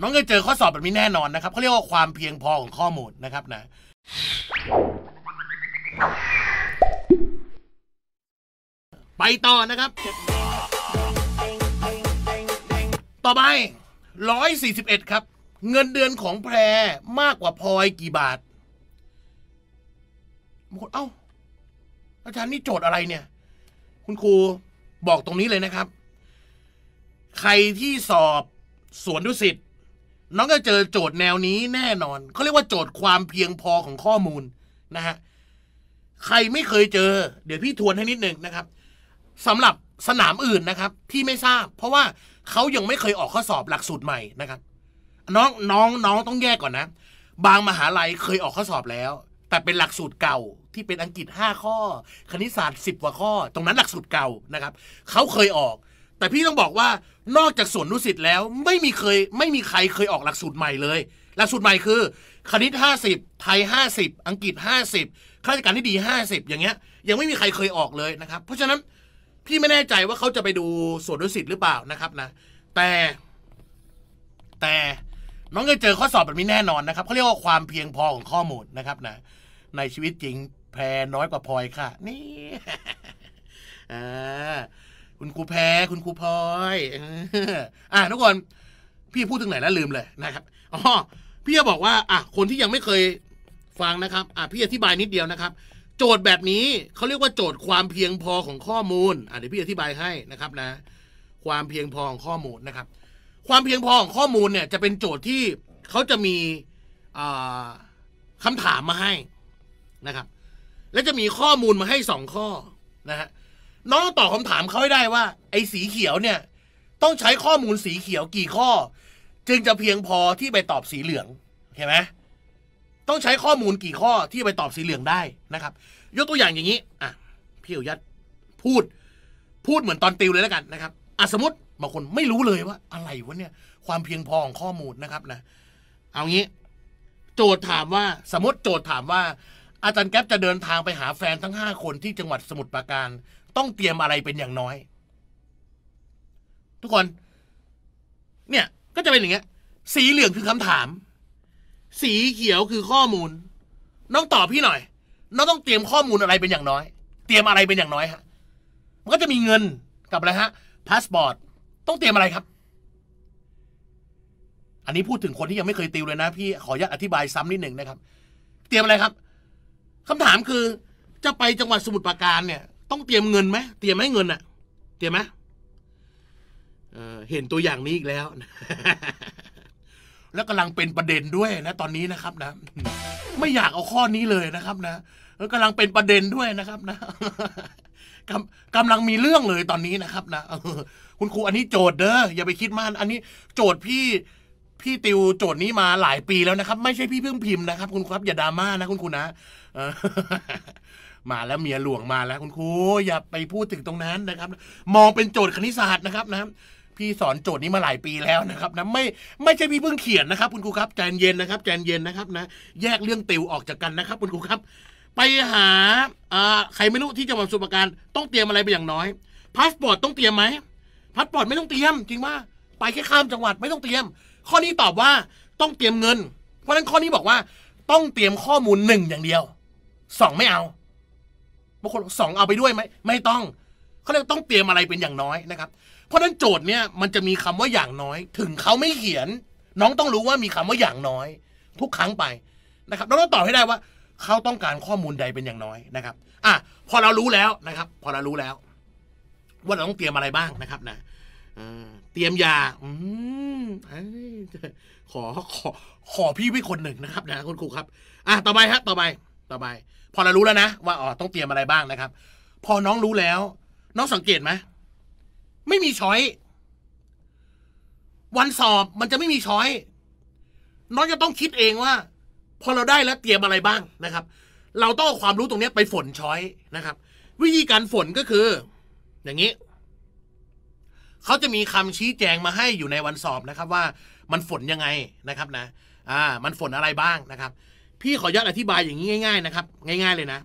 น้องจะเจอข้อสอบแบบนี้แน่นอนนะครับเขาเรียกว่าความเพียงพอของข้อมูลนะครับ นะ ไปต่อนะครับ ต่อไปร้อยสสี่ิบเอ็ดครับ เงินเดือนของแพรมากกว่าพลอยกี่บาทบางคนเอ้า อาจารย์นี่โจทย์อะไรเนี่ย คุณครูบอกตรงนี้เลยนะครับ ใครที่สอบสวนดุสิตน้องจะเจอโจทย์แนวนี้แน่นอน เขาเรียกว่า โจทย์ความเพียงพอของข้อมูลนะฮะใครไม่เคยเจอ เดี๋ยวพี่ทวนให้นิดหนึ่งนะครับสำหรับสนามอื่นนะครับ ที่ไม่ทราบ เพราะว่าเขายังไม่เคยออกข้อสอบหลักสูตรใหม่นะครับ น้องน้องน้องต้องแยกก่อนนะ บางมหาลัยเคยออกข้อสอบแล้ว แต่เป็นหลักสูตรเก่าที่เป็นอังกฤษ5ข้อคณิตศาสตร์10กว่าข้อ ตรงนั้นหลักสูตรเก่านะครับเขาเคยออกแต่พี่ต้องบอกว่านอกจากสวนนุสิตแล้วไม่มีเคย ไม่มีใครเคยออกหลักสูตรใหม่เลย หลักสูตรใหม่คือ คณิต50ไทย50อังกฤษ50ข้าราชการที่ดี50อย่างเงี้ย ยังไม่มีใครเคยออกเลยนะครับ เพราะฉะนั้นพี่ไม่แน่ใจว่าเขาจะไปดูสวนนุสิตหรือเปล่านะครับ นะ แต่ แต่น้องจะเจอข้อสอบแบบนี้แน่นอนนะครับเขาเรียกว่าความเพียงพอของข้อมูลนะครับ นะในชีวิตจริงแพรน้อยกว่าพลอยค่ะ นี่อ่าคุณครูแพ้คุณครูพลอยอ่าทุกคนพี่พูดถึงไหนแล้วลืมเลยนะครับอ๋อพี่จะบอกว่าอ่ะคนที่ยังไม่เคยฟังนะครับอ่ะพี่อธิบายนิดเดียวนะครับ โจทย์แบบนี้เขาเรียกว่าโจทย์ความเพียงพอของข้อมูลอ่ะเดี๋ยวพี่อธิบายให้นะครับนะ ความเพียงพอของข้อมูลนะครับ ความเพียงพอของข้อมูลเนี่ย จะเป็นโจทย์ที่เขาจะมีคำถามมาให้นะครับ และจะมีข้อมูลมาให้สองข้อนะฮะน้องต้องตอบคำถามเขาให้ได้ว่าไอ้สีเขียวเนี่ย ต้องใช้ข้อมูลสีเขียวกี่ข้อ จึงจะเพียงพอที่ไปตอบสีเหลือง เห็นไหมต้องใช้ข้อมูลกี่ข้อที่ไปตอบสีเหลืองได้นะครับ ยกตัวอย่างอย่างนี้อ่ะพี่อุยัดพูดพูดเหมือนตอนติวเลยแล้วกันนะครับอ่ะสมมติบางคนไม่รู้เลยว่า อะไรวะเนี่ย ความเพียงพอของข้อมูลนะครับนะ เอางี้ โจทย์ถามว่าสมมติโจทย์ถามว่า อาจารย์แก๊ปจะเดินทางไปหาแฟนทั้ง5คนที่จังหวัดสมุทรปราการต้องเตรียมอะไรเป็นอย่างน้อย ทุกคน เนี่ยก็จะเป็นอย่างเงี้ย สีเหลืองคือคำถาม สีเขียวคือข้อมูล น้องตอบพี่หน่อยน้องต้องเตรียมข้อมูลอะไรเป็นอย่างน้อย เตรียมอะไรเป็นอย่างน้อยฮะมันก็จะมีเงินกับอะไรฮะพาสปอร์ตต้องเตรียมอะไรครับ อันนี้พูดถึงคนที่ยังไม่เคยติวเลยนะพี่ขออนุญาตอธิบายซ้ำนิดหนึ่งนะครับ เตรียมอะไรครับคำถามคือจะไปจังหวัดสมุทรปราการเนี่ยต้องเตรียมเงินไหม เตรียมไหมเงินอะเตรียมไหมเเห็นตัวอย่างนี้อีกแล้ว แล้วกำลังเป็นประเด็นด้วยนะตอนนี้นะครับ นะ ไม่อยากเอาข้อนี้เลยนะครับนะกำลังเป็นประเด็นด้วยนะครับ นะกำกำลังมีเรื่องเลยตอนนี้นะครับ นะ คุณครูอันนี้โจทย์เด้อ อย่าไปคิดมากอันนี้ โจทย์พี่พี่ติวโจทย์นี้มาหลายปีแล้วนะครับ ไม่ใช่พี่เพิ่งพิมพ์นะครับ คุณครับ อย่าดราม่านะ คุณครูนะมาแล้วเมียหลวงมาแล้วคุณครูอย่าไปพูดถึงตรงนั้นนะครับ มองเป็นโจทย์คณิตศาสตร์นะครับนะพี่สอนโจทย์นี้มาหลายปีแล้วนะครับนะไม่ไม่ใช่พี่เพิ่งเขียนนะครับ คุณครูครับใจเย็นนะครับใจเย็นนะครับนะแยกเรื่องติวออกจากกันนะครับ คุณครูครับ ไปหาใครไม่รู้ที่จะมาสุปการต้องเตรียมอะไรไปอย่างน้อยพาสปอร์ตต้องเตรียมไหมพาสปอร์ตไม่ต้องเตรียม จริงว่า ไปแค่ข้ามจังหวัดไม่ต้องเตรียม ข้อนี้ตอบว่าต้องเตรียมเงิน เพราะฉะนั้นข้อนี้บอกว่าต้องเตรียมข้อมูลหนึ่งอย่างเดียวสองไม่เอาบางคนสองเอาไปด้วยไหมไม่ต้องเขาเรียกต้องเตรียมอะไรเป็นอย่างน้อยนะครับ เพราะนั้นโจทย์เนี่ยมันจะมีคำว่าอย่างน้อย ถึงเขาไม่เขียน น้องต้องรู้ว่ามีคำว่าอย่างน้อย ทุกครั้งไปนะครับเราต้องตอบให้ได้ว่าเขาต้องการข้อมูลใดเป็นอย่างน้อยนะครับ อ่ะพอเรารู้แล้วนะครับ พอเรารู้แล้ว ว่าเราต้องเตรียมอะไรบ้างนะครับ นะเตรียมยา อืมขอขอขอพี่พว่คนหนึ่งนะครับนะคุณครูครับ อ่ะต่อไปฮะต่อไปต่อไป พอเรารู้แล้วนะ ว่า อ๋อต้องเตรียมอะไรบ้างนะครับ พอน้องรู้แล้ว น้องสังเกตไหมไม่มีช้อย วันสอบมันจะไม่มีช้อย น้องจะต้องคิดเองว่า พอเราได้แล้วเตรียมอะไรบ้างนะครับ เราต้องเอาความรู้ตรงนี้ไปฝนช้อยนะครับ วิธีการฝนก็คือ อย่างนี้ เขาจะมีคำชี้แจงมาให้อยู่ในวันสอบนะครับ ว่ามันฝนยังไงนะครับ นะอ่า มันฝนอะไรบ้างนะครับพี่ขอย้ออธิบายอย่างนี้ง่ายๆนะครับง่ายๆเลยนะ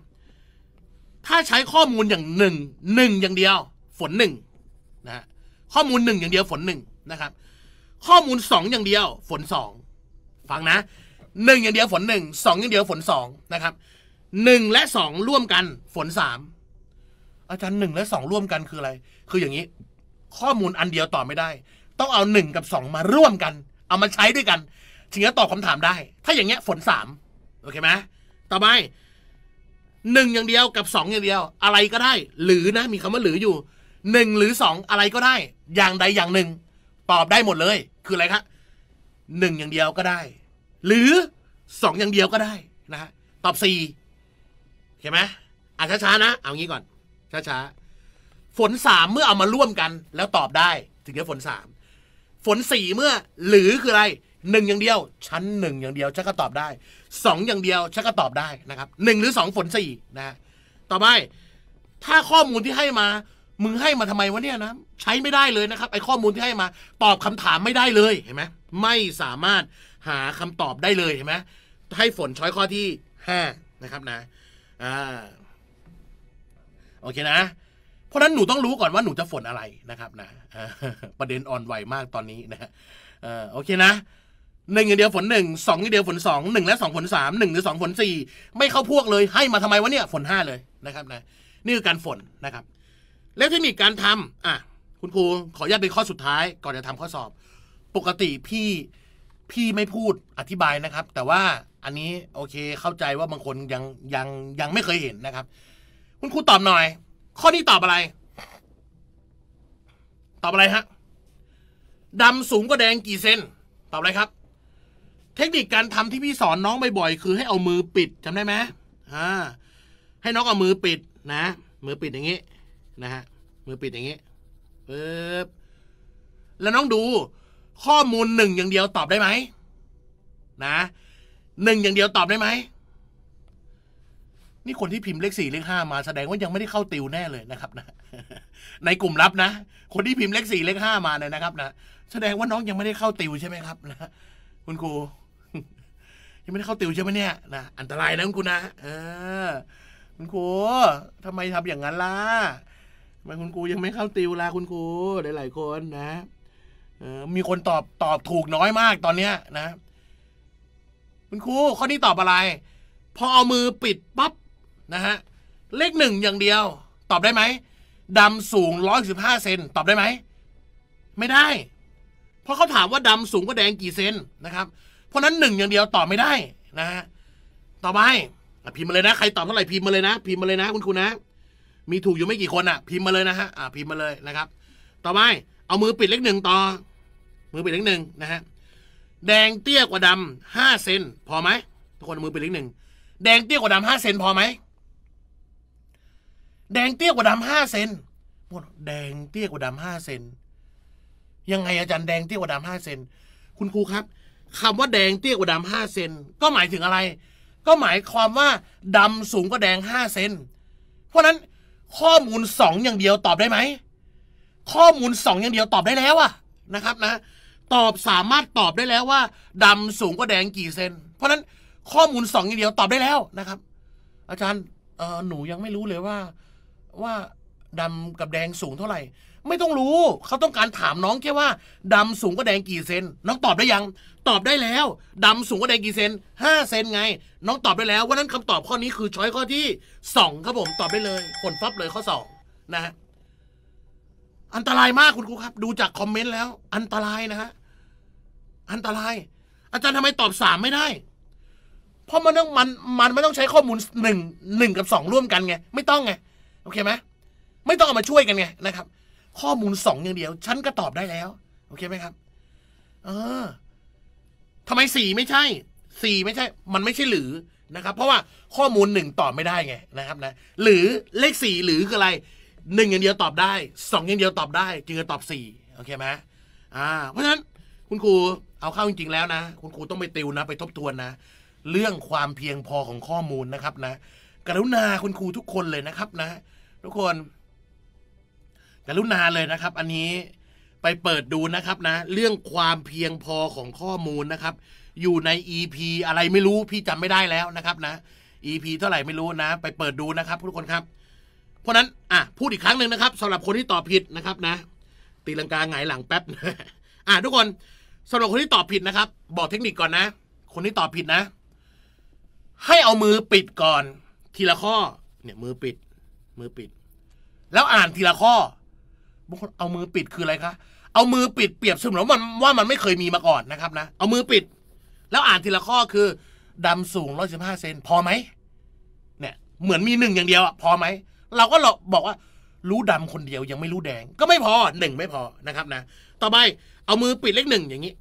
ถ้าใช้ข้อมูลอย่างหนึ่งหนึ่งอย่างเดียว ฝนหนึ่งนะข้อมูลหนึ่งอย่างเดียวฝนหนึ่งนะครับข้อมูลสองอย่างเดียว ฝนสองฟังนะหนึ่งอย่างเดียวฝนหนึ่งสองอย่างเดียว ฝนสองนะครับหนึ่งและสองร่วมกัน ฝนสามอาจารย์หนึ่งและสองร่วมกันคืออะไร คืออย่างนี้ ข้อมูลอันเดียวตอบไม่ได้ ต้องเอาหนึ่งกับสองมาร่วมกัน เอามาใช้ด้วยกันถึงจะตอบคาถามได้ ถ้าอย่างเงี้ยฝนสามโอเคไหมต่อไปหนึ่งอย่างเดียวกับสองอย่างเดียว อะไรก็ได้ หรือนะมีคำว่าหรืออยู่หนึ่งหรือสองอะไรก็ได้ อย่างใดอย่างหนึ่ง ตอบได้หมดเลยคืออะไรครับหนึ่งอย่างเดียวก็ได้ หรือสองอย่างเดียวก็ได้ นะฮะตอบสี่เห็นไหมอ่ะช้าๆนะเอางี้ก่อนช้าๆฝนสามเมื่อเอามาร่วมกัน แล้วตอบได้ ถึงจะฝนสามฝนสี่เมื่อหรือคืออะไรหนึ่งอย่างเดียว ชั้นหนึ่งอย่างเดียวฉันก็ตอบได้สองอย่างเดียวฉันก็ตอบได้นะครับหนึ่งหรือสองฝนสี่นะ ต่อไปถ้าข้อมูลที่ให้มามึงให้มาทำไมวะเนี่ยนะ ใช้ไม่ได้เลยนะครับไอข้อมูลที่ให้มา ตอบคำถามไม่ได้เลยเห็นไหมไม่สามารถหาคำตอบได้เลยเห็นไหมให้ฝนช้อยข้อที่ห้านะครับนะอ่าโอเคนะ เพราะนั้นหนูต้องรู้ก่อนว่าหนูจะฝนอะไรนะครับ นะประเด็นอ่อนไหวมากตอนนี้นะโอเคนะหนึ่งเดียวฝนหนึ่งสองงเดียวฝนสองหนึ่งและสองฝนสามหนึ่งหรือสองฝนสี่ไม่เข้าพวกเลยให้มาทำไมวะเนี่ยฝนห้าเลยนะครับนะนี่คือการฝนนะครับ แล้วเทคนิคการทำ อ่ะ คุณครูขออนุญาตเป็นข้อสุดท้าย ก่อนจะทำข้อสอบ ปกติพี่พี่ไม่พูดอธิบายนะครับ แต่ว่าอันนี้โอเคเข้าใจว่าบางคนยังยังยังไม่เคยเห็นนะครับ คุณครูตอบหน่อย ข้อนี้ตอบอะไร ตอบอะไรฮะดำสูงกว่าแดงกี่เซนตอบอะไรครับเทคนิคการทำที่พี่สอนน้องบ่อยๆ คือ ให้เอามือปิดจำได้ไหมอ่าให้น้องเอามือปิดนะ มือปิดอย่างนี้นะฮะ มือปิดอย่างนี้ปึ๊บ แล้วน้องดูข้อมูลหนึ่งอย่างเดียวตอบได้ไหมนะหนึ่งอย่างเดียวตอบได้ไหมนี่คนที่พิมพ์เลขสี่เลขห้ามา แสดงว่ายังไม่ได้เข้าติวแน่เลยนะครับ นะในกลุ่มลับนะ คนที่พิมพ์เลขสี่เลขห้ามาเนี่ยนะครับนะแสดงว่าน้องยังไม่ได้เข้าติวใช่ไหมครับ นะคุณครูยังไม่ได้เข้าติวใช่ไหมเนี่ยนะอันตรายนะ คุณครูนะเออ คุณครูทำไมทำอย่างนั้นล่ะทำไมคุณครูยังไม่เข้าติวล่ะคุณครูหลายๆคนนะเออมีคนตอบตอบถูกน้อยมากตอนเนี้ยนะ คุณครูข้อนี้ตอบอะไร พอเอามือปิดปั๊บนะฮะเลขหนึ่งอย่างเดียว ตอบได้ไหมดำสูงร้อยสิบห้าเซน ตอบได้ไหม ไม่ได้ เพราะเขาถามว่าดำสูงกว่าแดงกี่เซนนะครับราะนั้นหนึ่งอย่างเดียวตอบไม่ได้นะฮะต่อไปพิมพ์มาเลยนะใครตอบเท่าไหร่พิมพ์มาเลยนะ พิมพ์มาเลยนะคุณครูนะ มีถูกอยู่ไม่กี่คนอ่ะพิมพ์มาเลยนะฮะอ่าพิมพ์มาเลยนะครับ ต่อไป เอามือปิดเล็กหนึ่งต่อ มือปิดเล็กหนึ่งนะฮะแดงเตี้ยกว่าดำห้าเซนพอไหมทุกคนมือปิดเล็กหนึ่งแดงเตี้ยกว่าดำห้าเซนพอไหมแดงเตี้ยกว่าดำห้าเซนหมดแดงเตี้ยกว่าดำห้าเซนยังไงอาจารย์แดงเตี้ยกว่าดำห้าเซนคุณครูครับคำว่าแดงเตี้ยกว่าดำห้าเซนก็หมายถึงอะไร ก็หมายความว่า ดำสูงกว่าแดงห้าเซนเพราะนั้นข้อมูลสองอย่างเดียวตอบได้ไหมข้อมูลสองอย่างเดียวตอบได้แล้วอะนะครับนะตอบสามารถตอบได้แล้วว่า ดำสูงกว่าแดงกี่เซนเพราะนั้นข้อมูลสองอย่างเดียวตอบได้แล้วนะครับ อาจารย์หนูยังไม่รู้เลยว่าว่าดำกับแดงสูงเท่าไหร่ไม่ต้องรู้ เขาต้องการถามน้องแค่ว่า ดำสูงกว่าแดงกี่เซนน้องตอบได้ยัง ตอบได้แล้วดำสูงกว่าแดงกี่เซนห้าเซนไง น้องตอบได้แล้วว่านั้นคำตอบข้อนี้คือช้อยข้อที่สองครับผมตอบได้เลยผลฟับเลยข้อสองนะฮะอันตรายมากคุณครูครับ ดูจากคอมเมนต์แล้ว อันตรายนะฮะอันตราย อาจารย์ทำไมตอบสามไม่ได้เพราะมันต้องมันมันไม่ต้องใช้ข้อมูลหนึ่งหนึ่งกับสองร่วมกันไง ไม่ต้องไง โอเคไหมไม่ต้องเอามาช่วยกันไงนะครับ ข้อมูลสองอย่างเดียวฉันก็ตอบได้แล้วโอเคไหมครับ เออทำไมสี่ไม่ใช่สี่ไม่ใช่ มันไม่ใช่หรือนะครับ เพราะว่าข้อมูลหนึ่งตอบไม่ได้ไงนะครับ นะ หรือเลขสี่หรือคืออะไรหนึ่งอย่างเดียวตอบได้สองอย่างเดียวตอบได้จึงจะตอบสี่โอเคไหมอ่า เพราะฉะนั้นคุณครูเอาเข้าจริง ๆ แล้วนะ คุณครูต้องไปติวนะ ไปทบทวนนะเรื่องความเพียงพอของข้อมูลนะครับนะกรุณาคุณครูทุกคนเลยนะครับ นะ ทุกคนกรุณาเลยนะครับ อันนี้ไปเปิดดูนะครับนะ เรื่องความเพียงพอของข้อมูลนะครับ อยู่ใน EP อะไรไม่รู้พี่จำไม่ได้แล้วนะครับ นะ EP เท่าไหร่ไม่รู้นะไปเปิดดูนะครับ ทุกคนครับ เพราะนั้นอ่ะพูดอีกครั้งหนึ่งนะครับสำหรับคนที่ตอบผิดนะครับนะตีลังกาหงายหลังแป๊บอ่ะทุกคนสำหรับคนที่ตอบผิดนะครับ บอกเทคนิคก่อนนะ คนที่ตอบผิดนะ ให้เอามือปิดก่อน ทีละข้อ เนี่ยมือปิด มือปิด แล้วอ่านทีละข้อบางคนเอามือปิดคืออะไรคะ เอามือปิดเปรียบเสมือนมันว่ามันไม่เคยมีมาก่อนนะครับนะ เอามือปิด แล้วอ่านทีละข้อคือดำสูงร้อยสิบห้าเซนพอไหม เนี่ย เหมือนมีหนึ่งอย่างเดียวอะพอไหม เราก็เราบอกว่ารู้ดำคนเดียวยังไม่รู้แดงก็ไม่พอหนึ่งไม่พอนะครับนะ ต่อไปเอามือปิดเลขหนึ่งอย่างนี้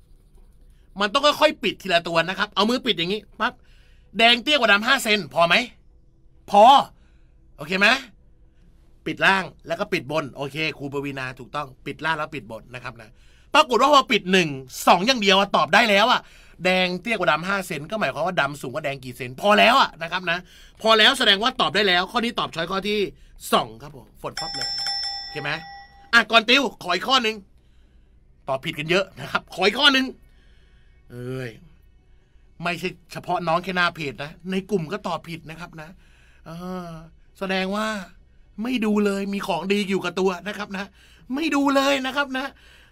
มันต้องค่อยๆปิดทีละตัวนะครับ เอามือปิดอย่างนี้ปั๊บแดงเตี้ยกว่าดำห้าเซนพอไหมพอ โอเคไหมปิดล่างแล้วก็ปิดบน โอเค ครูปวีนาถูกต้องปิดล่างแล้วปิดบนนะครับนะปรากฏว่าพอปิดหนึ่งสองอย่างเดียวตอบได้แล้วอะแดงเตี้ยกว่าดำห้าเซนก็หมายความว่าดำสูงกว่าแดงกี่เซนพอแล้วอะนะครับนะพอแล้วแสดงว่าตอบได้แล้วข้อนี้ตอบช้อยข้อที่สองครับผมฝนพับเลยเข้าไหมอ่ะก่อนติวขออีกข้อหนึ่งตอบผิดกันเยอะนะครับ ขออีกข้อหนึ่งเอ้ยไม่ใช่เฉพาะน้องแค่หน้าเพจนะในกลุ่มก็ตอบผิดนะครับนะแสดงว่าไม่ดูเลยมีของดีอยู่กับตัวนะครับนะ ไม่ดูเลยนะครับนะ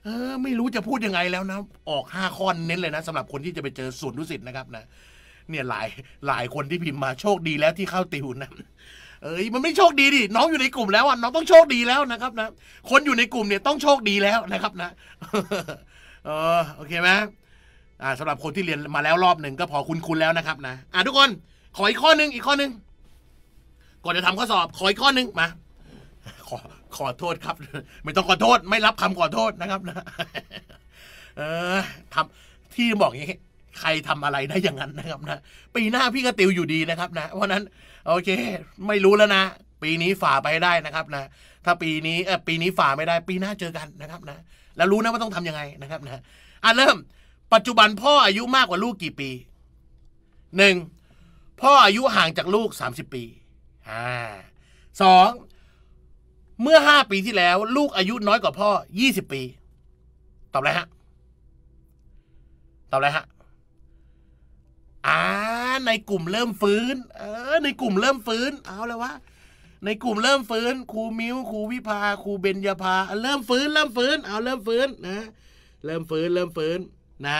เออ ไม่รู้จะพูดยังไงแล้วนะออกห้าข้อเน้นเลยนะสำหรับคนที่จะไปเจอส่วนรูุ้สิตนะครับนะเนี่ยหลายหลายคนที่พิมพ์มาโชคดีแล้วที่เข้าติวนะเอ้ยมันไม่โชคดีดิน้องอยู่ในกลุ่มแล้วอ่ะน้องต้องโชคดีแล้วนะครับนะคนอยู่ในกลุ่มเนี่ยต้องโชคดีแล้วนะครับนะเออโอเคไหมอ่าสำหรับคนที่เรียนมาแล้วรอบหนึ่งก็พอคุนคุนแล้วนะครับ นะ อ่ะทุกคนขออีกข้อนึงอีกข้อนึงก่อนจะทำข้อสอบขออีกข้อนึงมาขอขอโทษครับ ไม่ต้องขอโทษ ไม่รับคำขอโทษนะครับ นะ เออทำที่บอกอย่างนี้ใครทำอะไรได้อย่างนั้นนะครับ นะปีหน้าพี่ก็ติวอยู่ดีนะครับนะเพราะนั้น โอเค ไม่รู้แล้วนะ ปีนี้ฝ่าไปได้นะครับนะ ถ้าปีนี้เออปีนี้ฝ่าไม่ได้ ปีหน้าเจอกันนะครับนะ แล้วรู้นะว่าต้องทํำยังไงนะครับ นะอ่ะเริ่มปัจจุบันพ่ออายุมากกว่าลูกกี่ปีหนึ่งพ่ออายุห่างจากลูกสามสิบปีอ่าสองเมื่อห้าปีที่แล้ว ลูกอายุน้อยกว่าพ่อยี่สิบปีตอบอะไรฮะตอบอะไรฮะอ่าในกลุ่มเริ่มฟื้นเออในกลุ่มเริ่มฟื้น เอาเลยวะในกลุ่มเริ่มฟื้น ครูมิวครูวิภาครูเบญญาภา เริ่มฟื้น เริ่มฟื้นเอาเริ่มฟื้นนะ เริ่มฟื้น เริ่มฟื้นนะ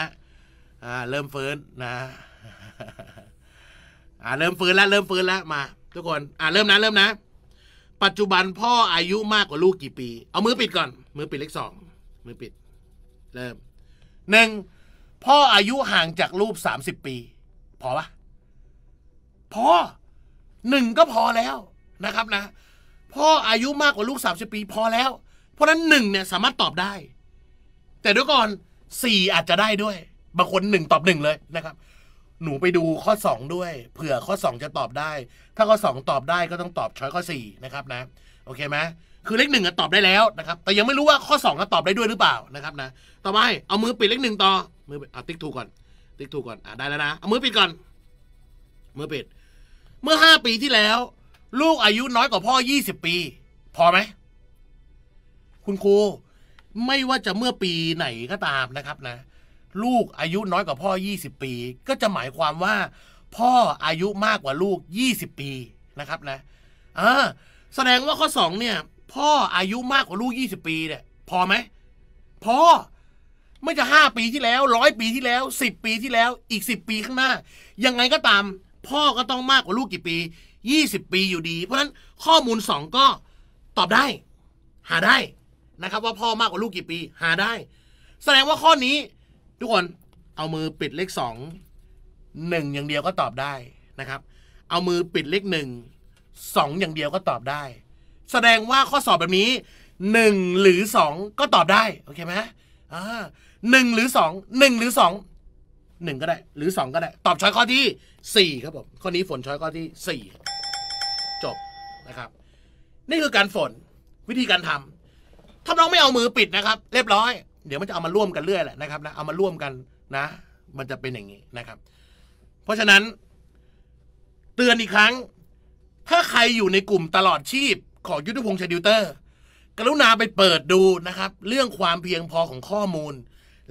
อ่าเริ่มฟื้นนะอ่าเริ่มฟื้นแล้วเริ่มฟื้นแล้ว มาทุกคนอ่าเริ่มนะเริ่มนะปัจจุบันพ่ออายุมากกว่าลูกกี่ปี เอามือปิดก่อน มือปิดเลขสองมือปิด เริ่มหนึ่งพ่ออายุห่างจากลูกสามสิบปี พอปะพอหนึ่งก็พอแล้วนะครับนะ พ่ออายุมากกว่าลูกสามสิบปีพอแล้ว เพราะนั้นหนึ่งเนี่ยสามารถตอบได้ แต่ดูก่อนสี่อาจจะได้ด้วยบางคนหนึ่งตอบหนึ่งเลยนะครับหนูไปดูข้อ2ด้วย เผื่อข้อ2จะตอบได้ ถ้าข้อ2ตอบได้ก็ต้องตอบช้อยข้อ4นะครับนะ โอเคไหมคือเลขหนึ่งตอบได้แล้วนะครับ แต่ยังไม่รู้ว่าข้อ2จะตอบได้ด้วยหรือเปล่านะครับ นะต่อไปเอามือปิดเลขหนึ่งต่อมือเอาติ๊กถูกก่อน ติ๊กถูกก่อนอ่าได้แล้วนะ เอามือปิดก่อนมือปิด เมื่อ5ปีที่แล้ว ลูกอายุน้อยกว่าพ่อ20ปี พอไหมคุณครูไม่ว่าจะเมื่อปีไหนก็ตามนะครับ นะลูกอายุน้อยกว่าพ่อ 20 ปี ก็จะหมายความว่า พ่ออายุมากกว่าลูก 20 ปีนะครับนะอ่าแสดงว่าข้อ 2 เนี่ยพ่ออายุมากกว่าลูก 20 ปีเนี่ยพอไหมพอไม่จะ 5 ปีที่แล้วร้อยปีที่แล้ว 10 ปีที่แล้ว อีก 10 ปีข้างหน้า ยังไงก็ตาม พ่อก็ต้องมากกว่าลูกกี่ปี 20 ปีอยู่ดี เพราะฉะนั้นข้อมูล 2 ก็ตอบได้ หาได้นะครับ ว่าพ่อมากกว่าลูกกี่ปี หาได้ แสดงว่าข้อนี้ทุกคนเอามือปิดเลขสองหนึ่งอย่างเดียวก็ตอบได้นะครับ เอามือปิดเลขหนึ่งสองอย่างเดียวก็ตอบได้ แสดงว่าข้อสอบแบบนี้หนึ่งหรือสองก็ตอบได้ โอเคไหมอ่าหนึ่งหรือสองหนึ่งหรือสองหนึ่งก็ได้หรือสองก็ได้ตอบช้อยข้อที่สี่ครับผมข้อนี้ฝนช้อยข้อที่สี่จบนะครับนี่คือการฝนวิธีการทำ ถ้าน้องไม่เอามือปิดนะครับ เรียบร้อยเดี๋ยวมันจะเอามาร่วมกันเรื่อยแหละนะครับนะเอามาร่วมกันนะมันจะเป็นอย่างนี้นะครับ เพราะฉะนั้น เตือนอีกครั้ง ถ้าใครอยู่ในกลุ่มตลอดชีพ ของยุทธพงษ์ชดิวเตอร์ กรุณาไปเปิดดูนะครับ เรื่องความเพียงพอของข้อมูล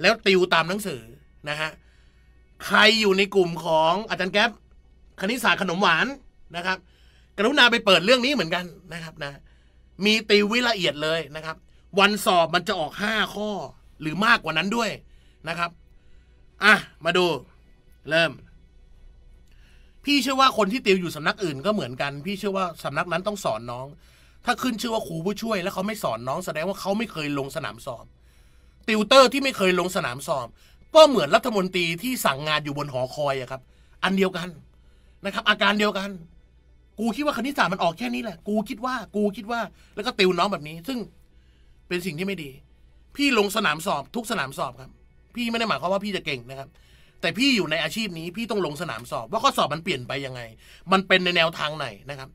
แล้วติวตามหนังสือนะฮะใครอยู่ในกลุ่มของอาจารย์แก๊ปคณิตศาสตร์ขนมหวานนะครับ กรุณาไปเปิดเรื่องนี้เหมือนกันนะครับนะมีติววิละเอียดเลยนะครับ วันสอบมันจะออก 5 ข้อหรือมากกว่านั้นด้วยนะครับ อ่ะมาดู เริ่ม พี่เชื่อว่าคนที่ติวอยู่สำนักอื่นก็เหมือนกัน พี่เชื่อว่าสำนักนั้นต้องสอนน้อง ถ้าขึ้นชื่อว่าครูผู้ช่วย แล้วเขาไม่สอนน้องแสดงว่าเขาไม่เคยลงสนามสอบ ติวเตอร์ที่ไม่เคยลงสนามสอบ ก็เหมือนรัฐมนตรีที่สั่งงานอยู่บนหอคอยอะครับ อันเดียวกันนะครับ อาการเดียวกัน กูคิดว่าคณิตศาสตร์มันออกแค่นี้แหละ กูคิดว่า กูคิดว่า แล้วก็ติวน้องแบบนี้ ซึ่งเป็นสิ่งที่ไม่ดีพี่ลงสนามสอบทุกสนามสอบครับ พี่ไม่ได้หมายความว่าพี่จะเก่งนะครับ แต่พี่อยู่ในอาชีพนี้พี่ต้องลงสนามสอบ ว่าข้อสอบมันเปลี่ยนไปยังไง มันเป็นในแนวทางไหนนะครับ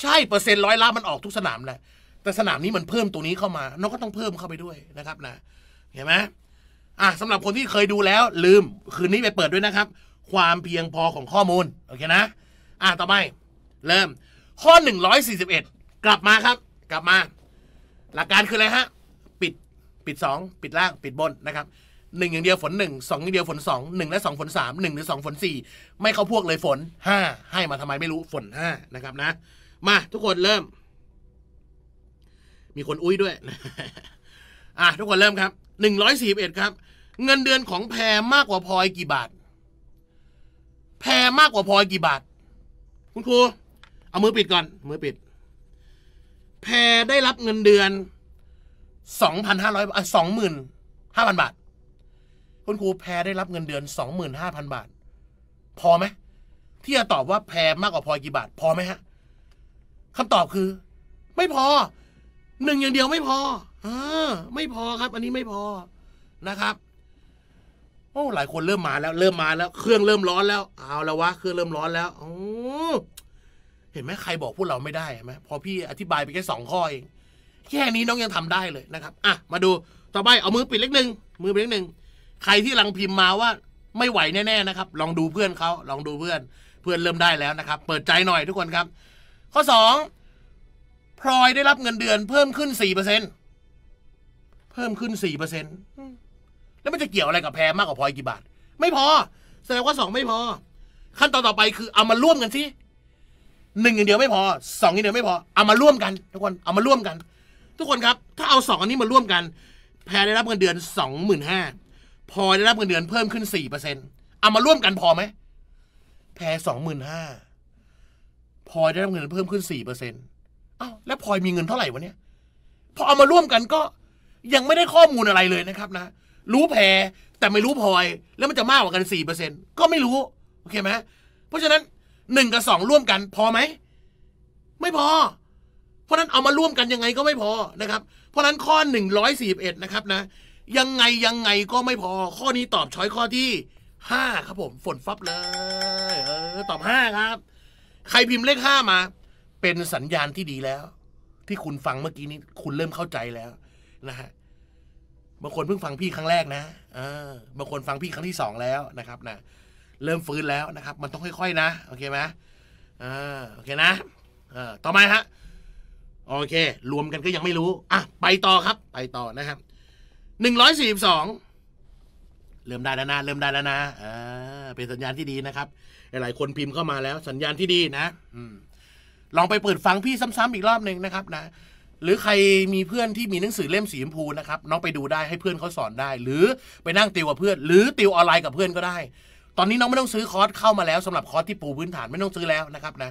ใช่ เปอร์เซ็นต์ร้อยละมันออกทุกสนามแหละแต่สนามนี้มันเพิ่มตัวนี้เข้ามาน้องก็ต้องเพิ่มเข้าไปด้วยนะครับนะเห็นไหมอ่ะสำหรับคนที่เคยดูแล้ว ลืมคืนนี้ไปเปิดด้วยนะครับ ความเพียงพอของข้อมูลโอเคนะ อ่ะต่อไป เริ่มข้อ 141 กลับมาครับ กลับมา หลักการคืออะไรฮะปิด 2 ปิดล่างปิดบนนะครับหนึ่งอย่างเดียวฝนหนึ่งสองอย่างเดียวฝนสองหนึ่งและสองฝนสามหนึ่งหรือสองฝนสี่ไม่เข้าพวกเลยฝนห้าให้มาทำไมไม่รู้ฝนห้านะครับนะ มาทุกคนเริ่ม มีคนอุ้ยด้วย อ่ะทุกคนเริ่มครับหนึ่งร้อยสี่เอ็ดครับ เงินเดือนของแพรมากกว่าพลอยกี่บาท แพรมากกว่าพลอยกี่บาทคุณครู เอามือปิดก่อน มือปิด แพรได้รับเงินเดือนสองพันห้าร้อยอ่ะสองหมื่นห้าพันบาทคุณครูแพรได้รับเงินเดือนสองหมื่นห้าพันบาท พอไหมที่จะตอบว่าแพรมากกว่าพอยกี่บาทพอไหมฮะคำตอบคือ ไม่พอหนึ่งอย่างเดียวไม่พออไม่พอครับ อันนี้ไม่พอนะครับโอ้หลายคนเริ่มมาแล้วเริ่มมาแล้วเครื่องเริ่มร้อนแล้วเอาแล้ววะเครื่องเริ่มร้อนแล้วโอ้เห็นไหมใครบอกพวกเราไม่ได้ไหมพอพี่อธิบายไปแค่สองข้อเองแค่นี้น้องยังทำได้เลยนะครับ อ่ะ มาดูต่อไป เอามือปิดเล็กหนึ่งมือปิดเล็กหนึ่งใครที่รังพิมพ์มาว่า ไม่ไหวแน่ๆนะครับ ลองดูเพื่อนเขา ลองดูเพื่อน เพื่อนเริ่มได้แล้วนะครับ เปิดใจหน่อยทุกคนครับ ข้อ2พลอยได้รับเงินเดือน เพิ่มขึ้น4%เปอร์เซ็นเพิ่มขึ้น4%เปอร์เซ็นแล้วมันจะเกี่ยวอะไรกับแพรมากกว่าพลอยกี่บาท ไม่พอ แสดงว่า2ไม่พอ ขั้นตอนต่อไปคือเอามาร่วมกันสิหนึ่งอย่างเดียวไม่พอ สองอย่างเดียวไม่พอ เอามาร่วมกันทุกคน เอามาร่วมกันทุกคนครับถ้าเอาสองอันนี้มาร่วมกัน แพรได้รับเงินเดือนสองหมื่นห้าพอได้รับเงินเดือนเพิ่มขึ้นสี่เปอร์เซ็นต์เอามาร่วมกันพอไหมแพรสองหมื่นห้าพอยได้รับเงินเพิ่มขึ้นสี่เปอร์เซ็นต์อ้าวแล้วพอยมีเงินเท่าไหร่วะเนี่ยพอเอามาร่วมกันก็ ยังไม่ได้ข้อมูลอะไรเลยนะครับนะ รู้แพรแต่ไม่รู้พลอย แล้วมันจะมากกว่ากันสี่เปอร์เซ็นต์ก็ไม่รู้โอเคไหมเพราะฉะนั้นหนึ่งกับสองร่วมกัน พอไหมไม่พอเพราะนั้นเอามาร่วมกันยังไงก็ไม่พอนะครับ เพราะนั้นข้อ141นะครับนะยังไงยังไงก็ไม่พอ ข้อนี้ตอบช้อยข้อที่5ครับผม ฝนฟับเลยเออตอบ5ครับ ใครพิมพ์เลข 5 มา เป็นสัญญาณที่ดีแล้ว ที่คุณฟังเมื่อกี้นี้ คุณเริ่มเข้าใจแล้วนะฮะบางคนเพิ่งฟังพี่ครั้งแรกนะ เออบางคนฟังพี่ครั้งที่สองแล้วนะครับนะเริ่มฟื้นแล้วนะครับ มันต้องค่อยๆ นะ โอเคไหมอ่าโอเคนะอ่าต่อมาฮะโอเค รวมกันก็ยังไม่รู้ อ่ะ ไปต่อครับ ไปต่อนะครับหนึ่งร้อยสี่สิบสองเริ่มได้แล้วนะ เริ่มได้แล้วนะอ่าเป็นสัญญาณที่ดีนะครับ หลายคนพิมพ์เข้ามาแล้ว สัญญาณที่ดีนะ อืมลองไปเปิดฟังพี่ซ้ำๆอีกรอบหนึ่งนะครับนะ หรือใครมีเพื่อนที่มีหนังสือเล่มสีชมพูนะครับ น้องไปดูได้ ให้เพื่อนเขาสอนได้ หรือไปนั่งติวกับเพื่อน หรือติวออนไลน์กับเพื่อนก็ได้ ตอนนี้ น้องไม่ต้องซื้อคอร์สเข้ามาแล้วสำหรับคอร์สที่ปูพื้นฐานไม่ต้องซื้อแล้วนะครับนะ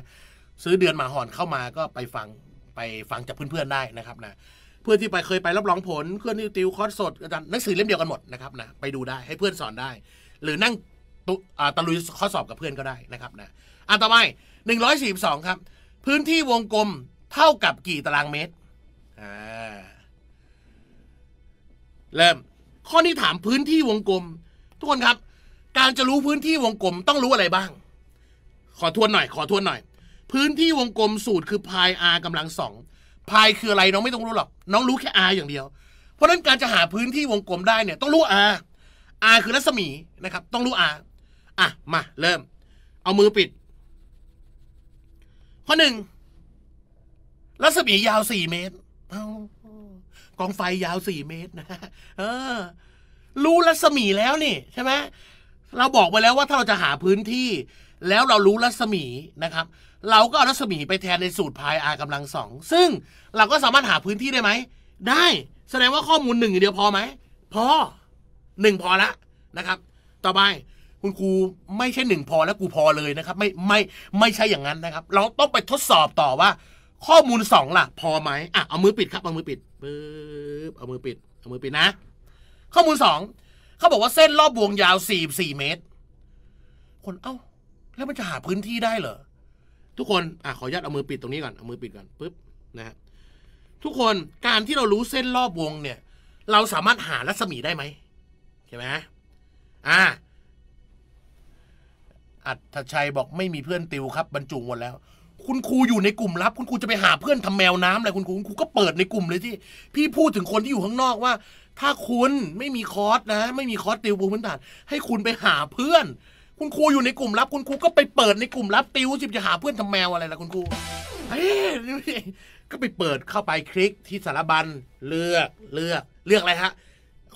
ซื้อเดือนมาหอนเข้ามาก็ไปฟังไปฟังจากเพื่อนๆได้นะครับนะเพื่อนที่ไปเคยไปรับรองผลเพื่อนที่ติวคอร์สสดอาจารย์หนังสือเล่มเดียวกันหมดนะครับนะ ไปดูได้ให้เพื่อนสอนได้ หรือนั่งตุอตะลุยข้อสอบกับเพื่อนก็ได้นะครับนะอันต่อไป142 ครับ พื้นที่วงกลมเท่ากับกี่ตารางเมตรเริ่มข้อนี้ถามพื้นที่วงกลมทุกคนครับ การจะรู้พื้นที่วงกลมต้องรู้อะไรบ้าง ขอทวนหน่อยขอทวนหน่อยพื้นที่วงกลมสูตรคือพาย r กำลังสองพายคืออะไร น้องไม่ต้องรู้หรอก น้องรู้แค่ r อย่างเดียว เพราะนั้นการจะหาพื้นที่วงกลมได้เนี่ย ต้องรู้ r r คือรัศมีนะครับ ต้องรู้ r อ่ะ มา เริ่ม เอามือปิดข้อหนึ่งรัศมียาวสี่เมตร กองไฟยาวสี่เมตรนะเออ รู้รัศมีแล้วนี่ใช่ไหมเราบอกไปแล้วว่าถ้าเราจะหาพื้นที่ แล้วเรารู้รัศมีนะครับเราก็เอารัศมีไปแทนในสูตรพาย r กำลังสอง ซึ่งเราก็สามารถหาพื้นที่ได้ไหม ได้ แสดงว่าข้อมูลหนึ่งงเดียวพอไหมพอหนึ่งพอละนะครับ ต่อไป คุณครู ไม่ใช่หนึ่งพอแล้วกูพอเลยนะครับ ไม่ไม่ไม่ใช่อย่างนั้นนะครับ เราต้องไปทดสอบต่อว่า ข้อมูลสองล่ะ พอไหมอ่ะ เอามือปิดครับ เอามือปิดปึ๊บ เอามือปิด เอามือปิดนะ ข้อมูลสองเขาบอกว่าเส้นรอบวงยาวสี่สี่เมตร คนเอ้า แล้วมันจะหาพื้นที่ได้เหรอทุกคนอะขออนุญาตเอามือปิดตรงนี้ก่อน เอามือปิดก่อนปุ๊บ นะฮะ ทุกคน การที่เรารู้เส้นรอบวงเนี่ย เราสามารถหารัศมีได้ไหมใช่ไหมอ่าอัตชัยบอกไม่มีเพื่อนติวครับ บรรจุหมดแล้ว คุณครูอยู่ในกลุ่มลับ คุณครูจะไปหาเพื่อนทำแมวน้ำอะไร คุณครู คุณครูก็เปิดในกลุ่มเลยที่ พี่พูดถึงคนที่อยู่ข้างนอกว่า ถ้าคุณไม่มีคอร์สนะ ไม่มีคอร์สติวบูพื้นฐานให้คุณไปหาเพื่อนคุณครูอยู่ในกลุ่มลับ คุณครูก็ไปเปิดในกลุ่มลับติวสิจะหาเพื่อนทำแมวอะไรล่ะคุณครูเฮ้ยก็ไปเปิดเข้าไปคลิกที่สารบัญเลือก เลือกเลือกอะไรฮะ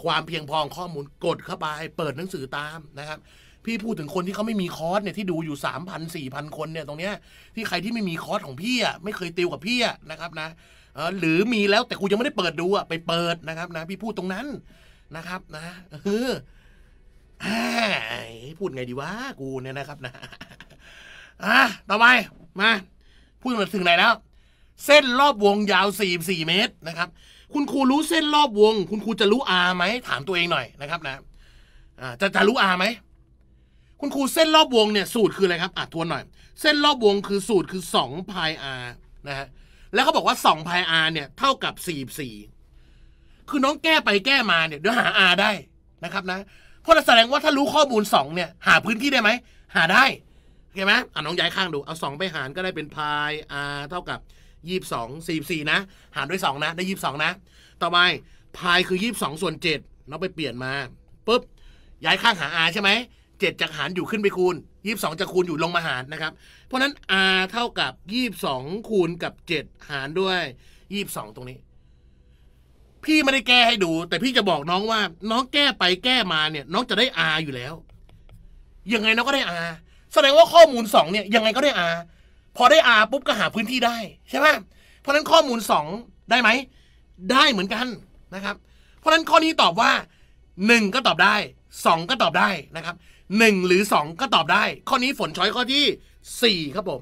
ความเพียงพอข้อมูลกดเข้าไป เปิดหนังสือตามนะครับ พี่พูดถึงคนที่เขาไม่มีคอร์สเนี่ยที่ดูอยู่สามพันสี่พันคนเนี่ย ตรงเนี้ย ที่ใครที่ไม่มีคอร์สของพี่อ่ะไม่เคยติวกับพี่อ่ะนะครับนะเออหรือมีแล้วแต่กูยังไม่ได้เปิดดูอ่ะไปเปิดนะครับนะ พี่พูดตรงนั้นนะครับนะเออพูดไงดีวะกูเนี่ยนะครับนะอ่ะต่อไปมา พูดมาถึงไหนแล้ว เส้นรอบวงยาว 44 เมตรนะครับ คุณครูรู้เส้นรอบวง คุณครูจะรู้อาไหมถามตัวเองหน่อยนะครับนะจะจะรู้อาไหมคุณครูเส้นรอบวงเนี่ยสูตรคืออะไรครับอ่ะทวนหน่อย เส้นรอบวงคือสูตรคือ2พายานะฮะแล้วเขาบอกว่า2พายาเนี่ย เท่ากับ 44 คือน้องแก้ไปแก้มาเนี่ยเดี๋ยวหาอาได้นะครับนะเพราะแสดงว่าถ้ารู้ข้อมูลสองเนี่ย หาพื้นที่ได้ไหม หาได้เช่ไหมอ่ะน้องย้ายข้างดู เอา 2 ไปหารก็ได้เป็นพายอาเท่ากับยี่สิบสองสี่สี่นะ หารด้วยสองนะ ได้ยี่สิบสองนะ ต่อไปพายคือยี่สิบสองส่วนเจ็ดน้องไปเปลี่ยนมาปุ๊บย้ายข้างหา r ใช่ไหมเจ็ดจากหารอยู่ขึ้นไปคูณยี่สิบสองจากคูณอยู่ลงมาหารนะครับ เพราะนั้น r เท่ากับยี่สิบสองคูณกับเจ็ดหารด้วยยี่สิบสองตรงนี้พี่ไม่ได้แก้ให้ดู แต่พี่จะบอกน้องว่า น้องแก้ไปแก้มาเนี่ยน้องจะได้อาอยู่แล้วยังไงน้องก็ได้อาแสดงว่าข้อมูลสองเนี่ยยังไงก็ได้อาพอได้อาปุ๊บก็หาพื้นที่ได้ใช่ไหมเพราะนั้นข้อมูลสองได้ไหม ได้เหมือนกันนะครับ เพราะนั้นข้อนี้ตอบว่าหนึ่งก็ตอบได้สองก็ตอบได้นะครับหนึ่งหรือสองก็ตอบได้ ข้อนี้ฝนช้อยข้อที่สี่ครับผม